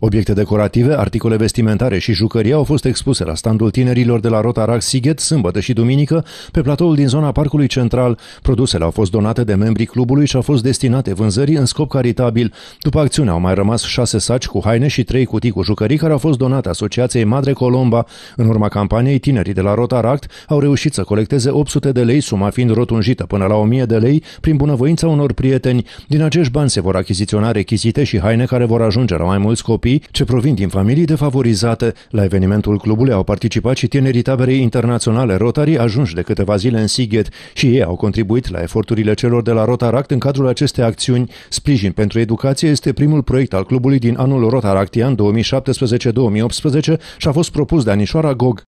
Obiecte decorative, articole vestimentare și jucării au fost expuse la standul tinerilor de la Rotarac Sighet sâmbătă și duminică pe platoul din zona Parcului Central. Produsele au fost donate de membrii clubului și au fost destinate vânzării în scop caritabil. După acțiune au mai rămas șase saci cu haine și trei cutii cu jucării care au fost donate Asociației Madre Colomba. În urma campaniei, tinerii de la Rotaract au reușit să colecteze 800 de lei, suma fiind rotunjită până la 1000 de lei prin bunăvoința unor prieteni. Din acești bani se vor achiziționa rechizite și haine care vor ajunge la mai mulți copii copii ce provin din familii defavorizate. La evenimentul clubului au participat și tinerii taberei internaționale Rotary ajunși de câteva zile în Sighet și ei au contribuit la eforturile celor de la Rotaract în cadrul acestei acțiuni. Sprijin pentru educație este primul proiect al clubului din anul Rotaractian 2017-2018 și a fost propus de Anișoara Gog.